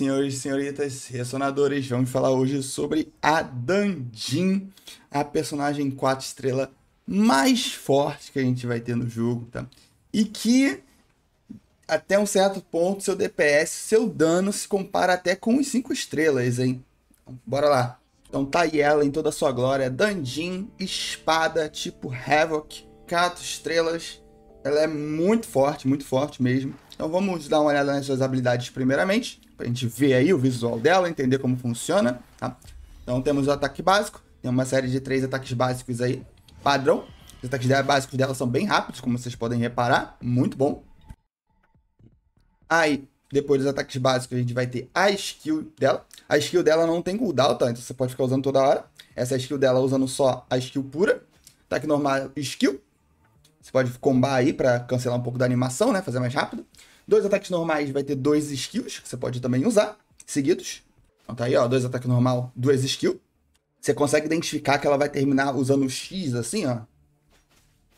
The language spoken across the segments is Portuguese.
senhores e senhoritas ressonadores, vamos falar hoje sobre a Dandin, a personagem 4 estrela mais forte que a gente vai ter no jogo, tá? E que até um certo ponto seu DPS, seu dano se compara até com os 5 estrelas, hein? Então, bora lá. Então tá aí ela em toda a sua glória, Dandin, espada tipo Havoc, 4 estrelas. Ela é muito forte, muito forte mesmo. Então vamos dar uma olhada nas suas habilidades primeiramente a gente ver aí o visual dela, entender como funciona, tá? Então temos o ataque básico, tem uma série de três ataques básicos aí, padrão. Os ataques básicos dela são bem rápidos, como vocês podem reparar, muito bom. Aí, depois dos ataques básicos, a gente vai ter a skill dela. A skill dela não tem cooldown, tá? Então você pode ficar usando toda hora. Essa é skill dela usando só a skill pura. Ataque normal, skill. Você pode combar aí para cancelar um pouco da animação, né? Fazer mais rápido. Dois ataques normais vai ter dois skills, que você pode também usar, seguidos. Então tá aí, ó, dois ataques normal, duas skills. Você consegue identificar que ela vai terminar usando o X, assim, ó.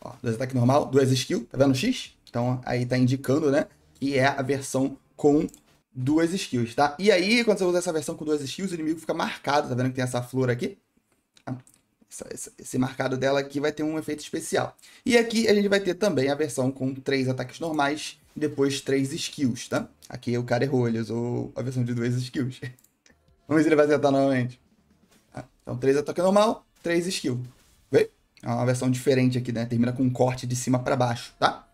ó dois ataques normal, duas skills, tá vendo o X? Então aí tá indicando, né, que é a versão com duas skills, tá? E aí, quando você usa essa versão com duas skills, o inimigo fica marcado, tá vendo que tem essa flor aqui? Ah, esse marcado dela aqui vai ter um efeito especial. E aqui a gente vai ter também a versão com três ataques normais e depois três skills, tá? Aqui o cara errou, ele usou a versão de duas skills. Vamos ver se ele vai acertar novamente. Ah, então, três ataque é normal, três skill. Vê? É uma versão diferente aqui, né? Termina com um corte de cima para baixo, tá?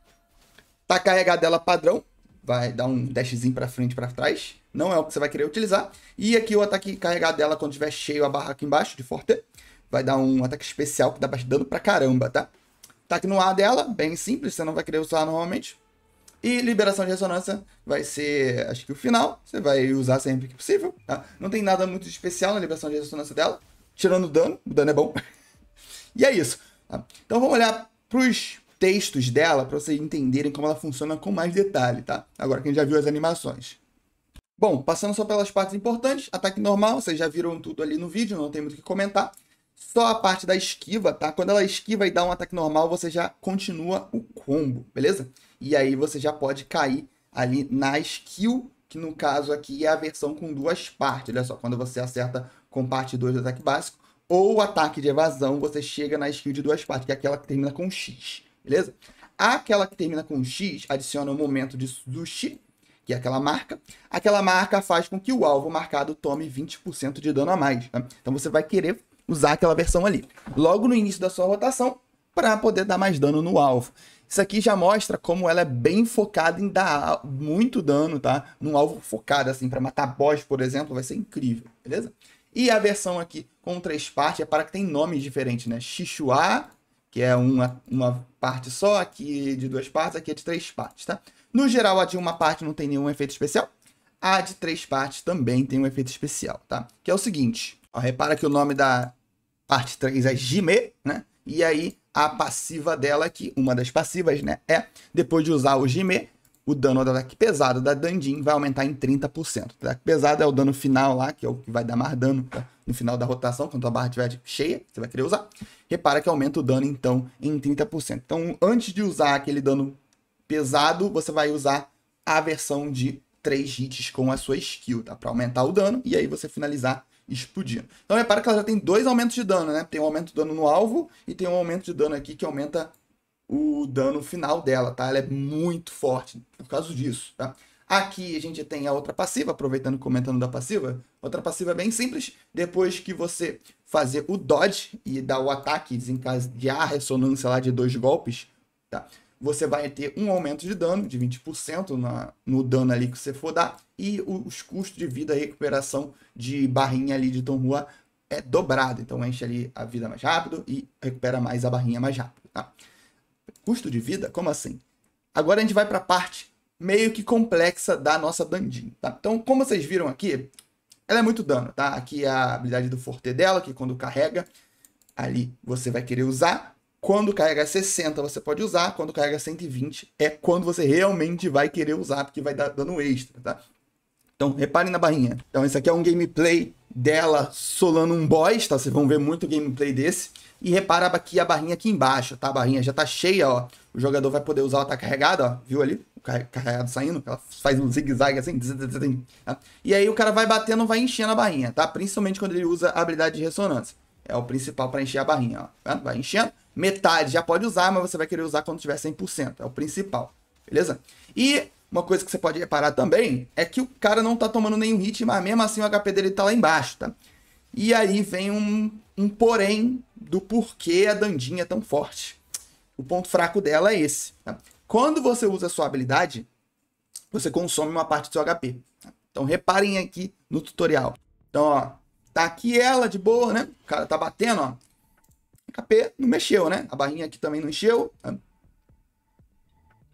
Tá carregada ela padrão, vai dar um dashzinho para frente e para trás. Não é o que você vai querer utilizar. E aqui o ataque carregado dela, quando tiver cheio a barra aqui embaixo de forte, vai dar um ataque especial que dá dano pra caramba, tá? Ataque no ar dela, bem simples, você não vai querer usar normalmente. E liberação de ressonância vai ser, acho que o final, você vai usar sempre que possível, tá? Não tem nada muito especial na liberação de ressonância dela, tirando o dano, o dano é bom. e é isso. Tá? Então vamos olhar pros textos dela para vocês entenderem como ela funciona com mais detalhe, tá? Agora quem já viu as animações. Bom, passando só pelas partes importantes, ataque normal, vocês já viram tudo ali no vídeo, não tem muito o que comentar. Só a parte da esquiva, tá? Quando ela esquiva e dá um ataque normal, você já continua o combo, beleza? E aí você já pode cair ali na skill, que no caso aqui é a versão com duas partes. Olha só, quando você acerta com parte 2 do ataque básico ou ataque de evasão, você chega na skill de duas partes, que é aquela que termina com X, beleza? Aquela que termina com X adiciona o um momento de sushi, que é aquela marca. Aquela marca faz com que o alvo marcado tome 20% de dano a mais. Né? Então você vai querer usar aquela versão ali, logo no início da sua rotação, para poder dar mais dano no alvo. Isso aqui já mostra como ela é bem focada em dar muito dano, tá? Num alvo focado, assim, para matar boss, por exemplo, vai ser incrível, beleza? E a versão aqui com três partes é para que tem nomes diferentes, né? Xixuá, que é uma, uma parte só, aqui de duas partes, aqui é de três partes, tá? No geral, a de uma parte não tem nenhum efeito especial. A de três partes também tem um efeito especial, tá? Que é o seguinte, ó, repara que o nome da parte 3 é Jime, né? E aí a passiva dela aqui, uma das passivas, né? É, depois de usar o Jime, o dano do ataque pesado da Dandin vai aumentar em 30%. O ataque pesado é o dano final lá, que é o que vai dar mais dano tá? no final da rotação, quando a barra estiver cheia, você vai querer usar. Repara que aumenta o dano, então, em 30%. Então, antes de usar aquele dano pesado, você vai usar a versão de 3 hits com a sua skill, tá? Pra aumentar o dano e aí você finalizar explodindo. Então repara que ela já tem dois aumentos de dano, né? Tem um aumento de dano no alvo e tem um aumento de dano aqui que aumenta o dano final dela, tá? Ela é muito forte por causa disso, tá? Aqui a gente tem a outra passiva, aproveitando e comentando da passiva. Outra passiva bem simples. Depois que você fazer o dodge e dar o ataque, desencadear a ressonância lá de dois golpes, tá? você vai ter um aumento de dano de 20% na, no dano ali que você for dar e os custos de vida e recuperação de barrinha ali de Tom Rua é dobrado. Então enche ali a vida mais rápido e recupera mais a barrinha mais rápido. Tá? Custo de vida? Como assim? Agora a gente vai para a parte meio que complexa da nossa Dandin. Tá? Então, como vocês viram aqui, ela é muito dano. Tá? Aqui é a habilidade do Forte dela, que quando carrega, ali você vai querer usar quando carrega 60, você pode usar. Quando carrega 120, é quando você realmente vai querer usar, porque vai dar dano extra, tá? Então, reparem na barrinha. Então, esse aqui é um gameplay dela solando um boss, tá? Vocês vão ver muito gameplay desse. E repara aqui a barrinha aqui embaixo, tá? A barrinha já tá cheia, ó. O jogador vai poder usar, ela tá carregada, ó. Viu ali? O carregado saindo, ela faz um zigue-zague assim. Tá? E aí o cara vai batendo, vai enchendo a barrinha, tá? Principalmente quando ele usa a habilidade de ressonância. É o principal para encher a barrinha, ó. Tá? Vai enchendo, metade já pode usar, mas você vai querer usar quando tiver 100%. É o principal, beleza? E uma coisa que você pode reparar também é que o cara não tá tomando nenhum hit, mas mesmo assim o HP dele tá lá embaixo, tá? E aí vem um, um porém do porquê a Dandinha é tão forte. O ponto fraco dela é esse. Tá? Quando você usa a sua habilidade, você consome uma parte do seu HP. Tá? Então reparem aqui no tutorial. Então, ó, tá aqui ela de boa, né? O cara tá batendo, ó a não mexeu, né? A barrinha aqui também não encheu. Tá?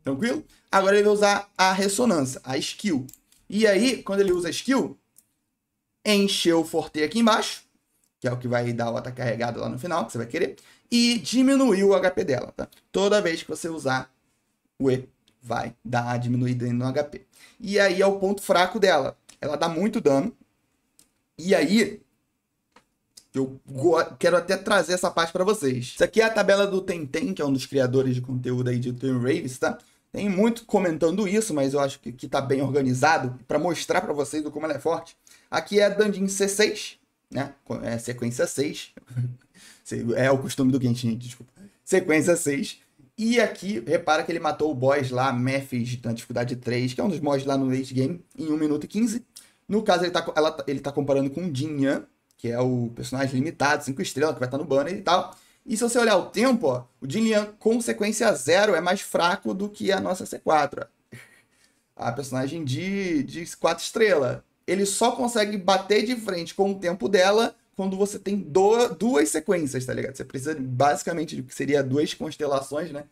Tranquilo? Agora ele vai usar a ressonância, a skill. E aí, quando ele usa a skill, encheu o forte aqui embaixo, que é o que vai dar o ataque carregado lá no final, que você vai querer, e diminuiu o HP dela, tá? Toda vez que você usar o E, vai dar a diminuída no HP. E aí é o ponto fraco dela. Ela dá muito dano. E aí, eu quero até trazer essa parte para vocês. Isso aqui é a tabela do Tenten, que é um dos criadores de conteúdo aí de Twin Raves, tá? Tem muito comentando isso, mas eu acho que, que tá bem organizado para mostrar para vocês como ela é forte. Aqui é a Dungeon C6, né? É sequência 6. é o costume do Genshin, desculpa. Sequência 6. E aqui, repara que ele matou o boss lá, Mephis, na dificuldade 3, que é um dos mods lá no late game, em 1 minuto e 15. No caso, ele tá, ela, tá, ele tá comparando com Jinyan, que é o personagem limitado, 5 estrelas, que vai estar no banner e tal. E se você olhar o tempo, ó, o Jinlian com sequência zero é mais fraco do que a nossa C4. A personagem de, de 4 estrelas. Ele só consegue bater de frente com o tempo dela quando você tem do, duas sequências, tá ligado? Você precisa basicamente do que seria duas constelações, né?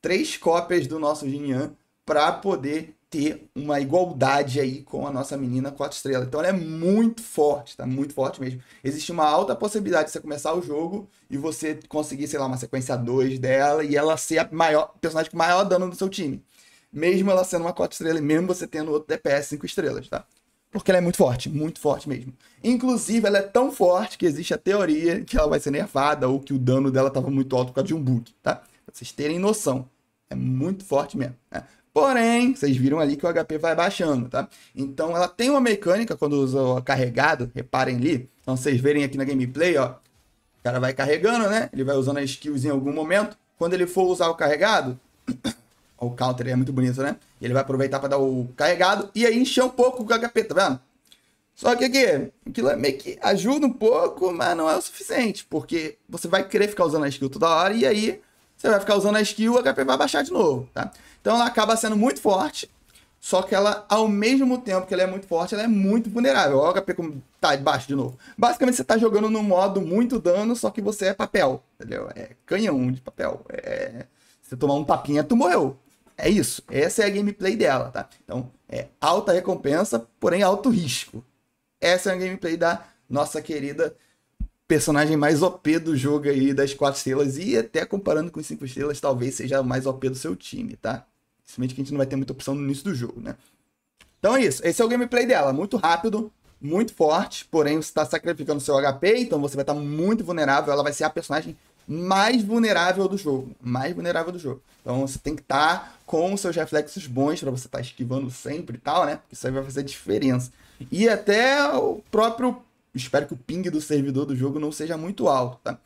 Três cópias do nosso Jinlian para poder ter uma igualdade aí com a nossa menina quatro estrelas. Então ela é muito forte, tá? Muito forte mesmo. Existe uma alta possibilidade de você começar o jogo e você conseguir, sei lá, uma sequência 2 dela e ela ser a maior, personagem com maior dano do seu time. Mesmo ela sendo uma quatro estrelas e mesmo você tendo outro DPS cinco estrelas, tá? Porque ela é muito forte, muito forte mesmo. Inclusive, ela é tão forte que existe a teoria que ela vai ser nerfada ou que o dano dela estava muito alto por causa de um bug, tá? Pra vocês terem noção. É muito forte mesmo. Né? Porém, vocês viram ali que o HP vai baixando, tá? Então ela tem uma mecânica quando usa o carregado, reparem ali. Então vocês verem aqui na gameplay, ó. O cara vai carregando, né? Ele vai usando as skills em algum momento. Quando ele for usar o carregado, o counter é muito bonito, né? Ele vai aproveitar para dar o carregado e aí encher um pouco o HP, tá vendo? Só que aqui, aquilo é meio que ajuda um pouco, mas não é o suficiente, porque você vai querer ficar usando a skill toda hora e aí você vai ficar usando a skill, o HP vai baixar de novo, tá? Então ela acaba sendo muito forte, só que ela, ao mesmo tempo que ela é muito forte, ela é muito vulnerável. Olha o HP como tá baixo de novo. Basicamente, você tá jogando num modo muito dano, só que você é papel, entendeu? É canhão de papel. É... Você é, tomar um tapinha, tu morreu. É isso. Essa é a gameplay dela, tá? Então, é alta recompensa, porém alto risco. Essa é a gameplay da nossa querida personagem mais OP do jogo aí das quatro estrelas e até comparando com os cinco estrelas, talvez seja a mais OP do seu time, tá? Simplesmente que a gente não vai ter muita opção no início do jogo, né? Então é isso, esse é o gameplay dela, muito rápido, muito forte, porém você está sacrificando seu HP, então você vai estar tá muito vulnerável, ela vai ser a personagem mais vulnerável do jogo, mais vulnerável do jogo. Então você tem que estar tá com seus reflexos bons para você estar tá esquivando sempre e tal, né? Isso aí vai fazer diferença. E até o próprio espero que o ping do servidor do jogo não seja muito alto, tá?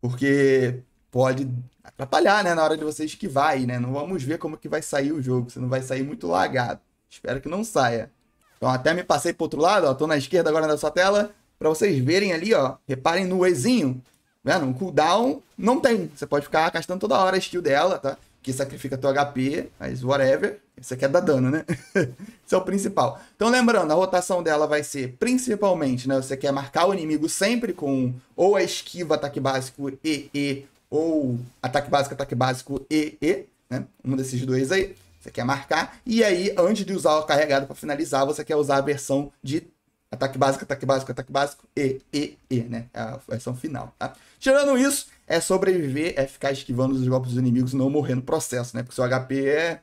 Porque pode atrapalhar, né, na hora de você esquivar aí, né? Não vamos ver como que vai sair o jogo, Você não vai sair muito lagado. Espero que não saia. Então até me passei pro outro lado, ó, tô na esquerda agora da sua tela, para vocês verem ali, ó, reparem no Ezinho, vendo? Um cooldown não tem, você pode ficar gastando toda hora a skill dela, tá? que sacrifica teu HP, mas whatever, você quer é dar dano, né? Isso é o principal. Então, lembrando, a rotação dela vai ser principalmente, né? Você quer marcar o inimigo sempre com ou a esquiva, ataque básico, E, E, ou ataque básico, ataque básico, E, E, né? Um desses dois aí. Você quer marcar. E aí, antes de usar o carregado para finalizar, você quer usar a versão de Ataque básico, ataque básico, ataque básico, E, E, E, né? É a versão final, tá? Tirando isso, é sobreviver, é ficar esquivando os golpes dos inimigos e não morrer no processo, né? Porque seu HP é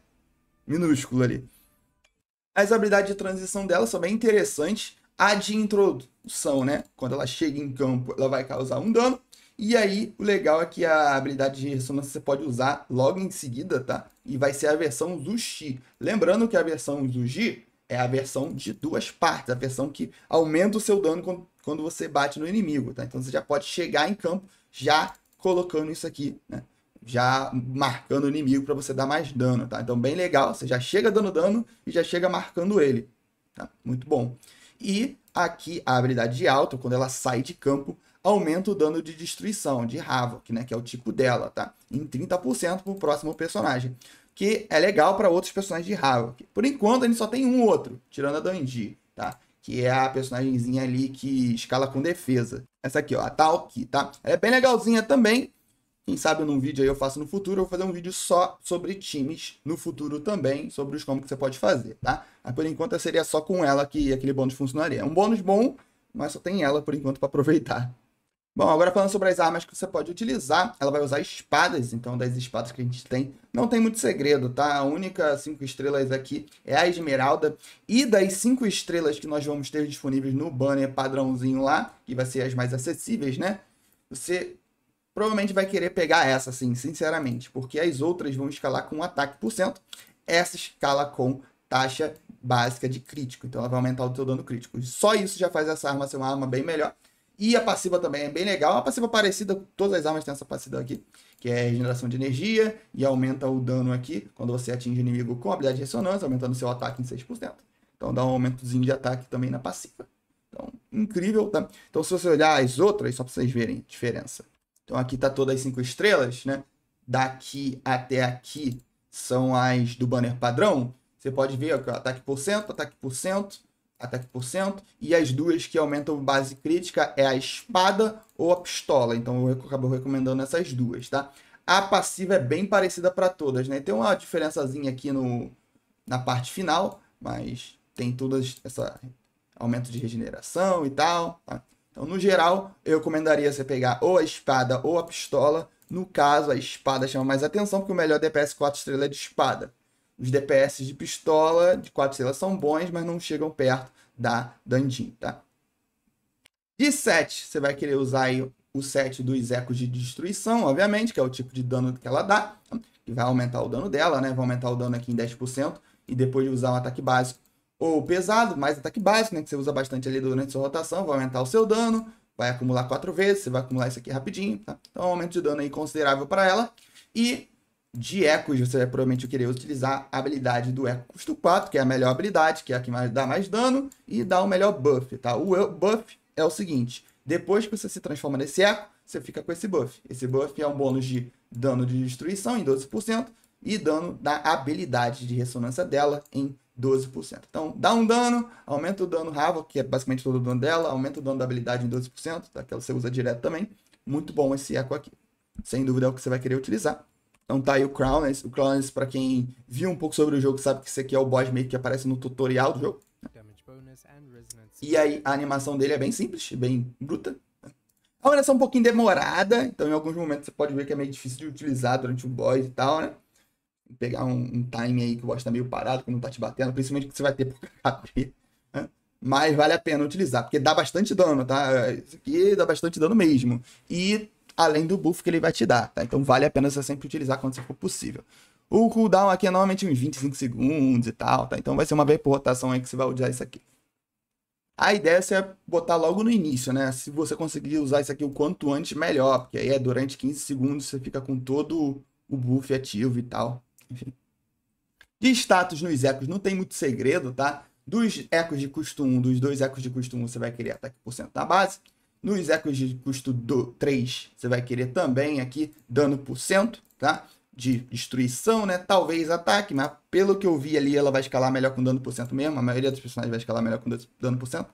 minúsculo ali. As habilidades de transição dela são bem interessantes. A de introdução, né? Quando ela chega em campo, ela vai causar um dano. E aí, o legal é que a habilidade de ressonância você pode usar logo em seguida, tá? E vai ser a versão Zushi. Lembrando que a versão Zushi é a versão de duas partes, a versão que aumenta o seu dano quando, você bate no inimigo, tá? Então você já pode chegar em campo já colocando isso aqui, né? Já marcando o inimigo para você dar mais dano, tá? Então bem legal, você já chega dando dano e já chega marcando ele, tá? Muito bom. E aqui a habilidade de alto, quando ela sai de campo, aumenta o dano de destruição, de Havoc, né? Que é o tipo dela, tá? Em 30% para o próximo personagem que é legal para outros personagens de Havok. Por enquanto, ele só tem um outro, tirando a Dandy, tá? Que é a personagemzinha ali que escala com defesa. Essa aqui, ó, a Talki, tá? Ela é bem legalzinha também. Quem sabe num vídeo aí eu faço no futuro, eu vou fazer um vídeo só sobre times no futuro também, sobre os como que você pode fazer, tá? Mas por enquanto seria só com ela que aquele bônus funcionaria. É um bônus bom, mas só tem ela por enquanto para aproveitar. Bom, agora falando sobre as armas que você pode utilizar, ela vai usar espadas, então das espadas que a gente tem, não tem muito segredo, tá? A única 5 estrelas aqui é a esmeralda, e das 5 estrelas que nós vamos ter disponíveis no banner padrãozinho lá, que vai ser as mais acessíveis, né? Você provavelmente vai querer pegar essa, assim, sinceramente, porque as outras vão escalar com ataque por cento, essa escala com taxa básica de crítico, então ela vai aumentar o teu dano crítico. Só isso já faz essa arma ser uma arma bem melhor, e a passiva também é bem legal. Uma passiva parecida, todas as armas têm essa passiva aqui, que é regeneração de energia e aumenta o dano aqui quando você atinge o inimigo com habilidade de ressonância, aumentando seu ataque em 6%. Então dá um aumentozinho de ataque também na passiva. Então, incrível. Tá? Então, se você olhar as outras, só para vocês verem a diferença. Então, aqui tá todas as 5 estrelas, né? Daqui até aqui são as do banner padrão. Você pode ver ó, é ataque por cento, ataque por cento, ataque por cento, e as duas que aumentam base crítica é a espada ou a pistola. Então eu acabo recomendando essas duas, tá? A passiva é bem parecida para todas, né? Tem uma diferençazinha aqui no, na parte final, mas tem todas essa aumento de regeneração e tal, tá? Então, no geral, eu recomendaria você pegar ou a espada ou a pistola. No caso, a espada chama mais atenção, porque o melhor DPS 4 estrelas é de espada. Os DPS de pistola de 4 estrelas são bons, mas não chegam perto da Dandin, tá? De 7, você vai querer usar aí o 7 dos ecos de destruição, obviamente, que é o tipo de dano que ela dá, tá? que vai aumentar o dano dela, né? Vai aumentar o dano aqui em 10%, e depois de usar um ataque básico ou pesado, mais ataque básico, né? Que você usa bastante ali durante sua rotação, vai aumentar o seu dano, vai acumular 4 vezes, você vai acumular isso aqui rapidinho, tá? Então, é um aumento de dano aí considerável para ela. E de ecos, você vai provavelmente querer utilizar a habilidade do eco custo 4, que é a melhor habilidade, que é a que mais, dá mais dano e dá o melhor buff, tá? O buff é o seguinte, depois que você se transforma nesse eco, você fica com esse buff. Esse buff é um bônus de dano de destruição em 12% e dano da habilidade de ressonância dela em 12%. Então, dá um dano, aumenta o dano Havoc, que é basicamente todo o dano dela, aumenta o dano da habilidade em 12%, daquela tá? você usa direto também. Muito bom esse eco aqui. Sem dúvida é o que você vai querer utilizar. Então tá aí o Crowners. O Crowners, pra quem viu um pouco sobre o jogo, sabe que esse aqui é o boss meio que aparece no tutorial do jogo. Né? E aí a animação dele é bem simples, bem bruta. Né? É a animação é um pouquinho demorada, então em alguns momentos você pode ver que é meio difícil de utilizar durante o boss e tal, né? Pegar um, um time aí que o boss tá meio parado, que não tá te batendo, principalmente que você vai ter por HP. Né? Mas vale a pena utilizar, porque dá bastante dano, tá? Isso aqui dá bastante dano mesmo. E além do buff que ele vai te dar, tá? Então vale a pena você sempre utilizar quando for possível. O cooldown aqui é normalmente uns 25 segundos e tal, tá? Então vai ser uma vez por rotação aí que você vai usar isso aqui. A ideia é você botar logo no início, né? Se você conseguir usar isso aqui o quanto antes, melhor. Porque aí é durante 15 segundos você fica com todo o buff ativo e tal. Enfim. De status nos ecos não tem muito segredo, tá? Dos ecos de custo 1, dos dois ecos de custo 1, você vai querer ataque por cento na base. Nos ecos de custo do 3, você vai querer também aqui dano por cento, tá? De destruição, né? Talvez ataque, mas pelo que eu vi ali, ela vai escalar melhor com dano por cento mesmo. A maioria dos personagens vai escalar melhor com dano por cento.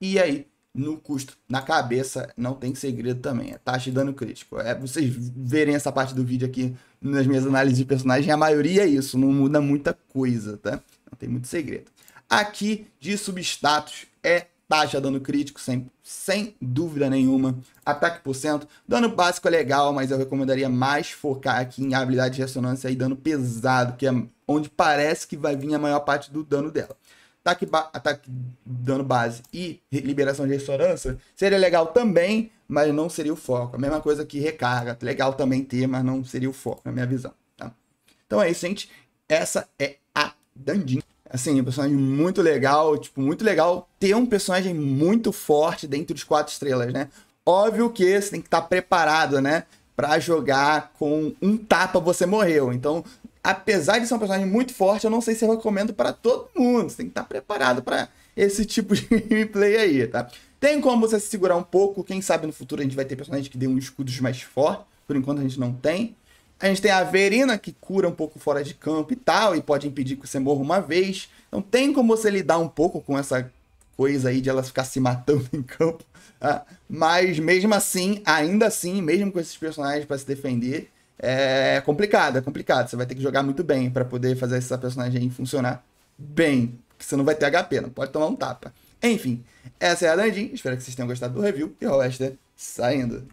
E aí, no custo, na cabeça, não tem segredo também. É taxa de dano crítico. É vocês verem essa parte do vídeo aqui nas minhas análises de personagem, a maioria é isso. Não muda muita coisa, tá? Não tem muito segredo. Aqui, de substatus, é taxa dano crítico, sem, sem dúvida nenhuma. Ataque por cento. Dano básico é legal, mas eu recomendaria mais focar aqui em habilidade de ressonância e dano pesado, que é onde parece que vai vir a maior parte do dano dela. Ataque, ataque dano base e liberação de ressonância seria legal também, mas não seria o foco. A mesma coisa que recarga. Legal também ter, mas não seria o foco, na minha visão. Tá? Então é isso, gente. Essa é a Dandinha. Assim, um personagem muito legal, tipo, muito legal ter um personagem muito forte dentro dos quatro estrelas, né? Óbvio que você tem que estar tá preparado, né? Pra jogar com um tapa você morreu. Então, apesar de ser um personagem muito forte, eu não sei se eu recomendo para todo mundo. Você tem que estar tá preparado para esse tipo de gameplay aí, tá? Tem como você se segurar um pouco, quem sabe no futuro a gente vai ter personagens que dê um escudos mais forte. Por enquanto a gente não tem. A gente tem a Verina, que cura um pouco fora de campo e tal, e pode impedir que você morra uma vez. Então tem como você lidar um pouco com essa coisa aí de ela ficar se matando em campo. Tá? mas mesmo assim, ainda assim, mesmo com esses personagens para se defender, é complicado, é complicado. Você vai ter que jogar muito bem para poder fazer essa personagem funcionar bem. Porque você não vai ter HP, não pode tomar um tapa. Enfim, essa é a Dandin. Espero que vocês tenham gostado do review. E o Wester é saindo.